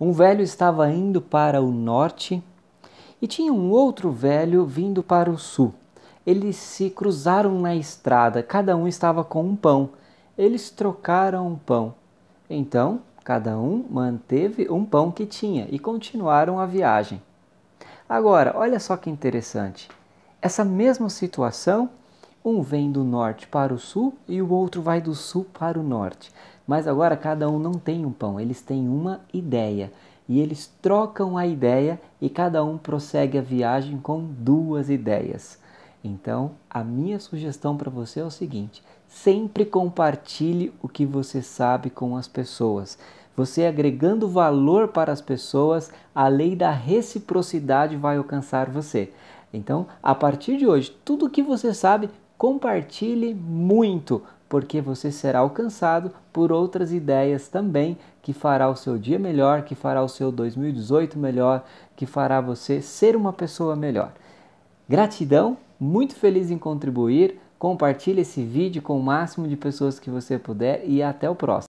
Um velho estava indo para o norte e tinha um outro velho vindo para o sul. Eles se cruzaram na estrada, cada um estava com um pão. Eles trocaram o um pão. Então, cada um manteve um pão que tinha e continuaram a viagem. Agora, olha só que interessante. Essa mesma situação um vem do norte para o sul e o outro vai do sul para o norte. Mas agora cada um não tem um pão, eles têm uma ideia. E eles trocam a ideia e cada um prossegue a viagem com duas ideias. Então, a minha sugestão para você é o seguinte: sempre compartilhe o que você sabe com as pessoas. Você agregando valor para as pessoas, a lei da reciprocidade vai alcançar você. Então, a partir de hoje, tudo que você sabe, compartilhe muito, porque você será alcançado por outras ideias também que fará o seu dia melhor, que fará o seu 2018 melhor, que fará você ser uma pessoa melhor. Gratidão, muito feliz em contribuir. Compartilhe esse vídeo com o máximo de pessoas que você puder e até o próximo.